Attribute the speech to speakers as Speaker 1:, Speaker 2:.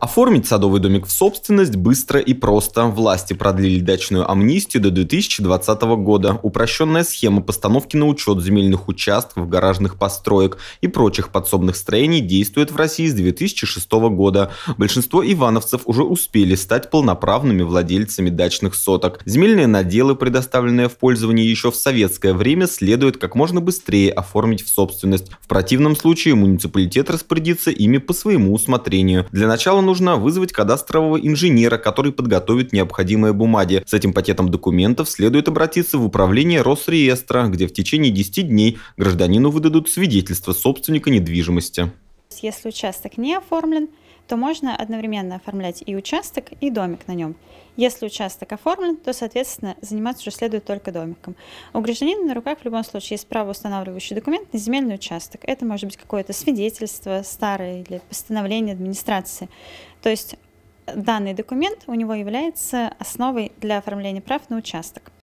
Speaker 1: Оформить садовый домик в собственность быстро и просто. Власти продлили дачную амнистию до 2020 года. Упрощенная схема постановки на учет земельных участков, гаражных построек и прочих подсобных строений действует в России с 2006 года. Большинство ивановцев уже успели стать полноправными владельцами дачных соток. Земельные наделы, предоставленные в пользование еще в советское время, следует как можно быстрее оформить в собственность. В противном случае муниципалитет распорядится ими по своему усмотрению. Для начала нужно вызвать кадастрового инженера, который подготовит необходимые бумаги. С этим пакетом документов следует обратиться в управление Росреестра, где в течение 10 дней гражданину выдадут свидетельство собственника недвижимости.
Speaker 2: Если участок не оформлен, то можно одновременно оформлять и участок, и домик на нем. Если участок оформлен, то, соответственно, заниматься уже следует только домиком. У гражданина на руках в любом случае есть право устанавливающий документ на земельный участок. Это может быть какое-то свидетельство старое или постановление администрации. То есть э, данный документ у него является основой для оформления прав на участок.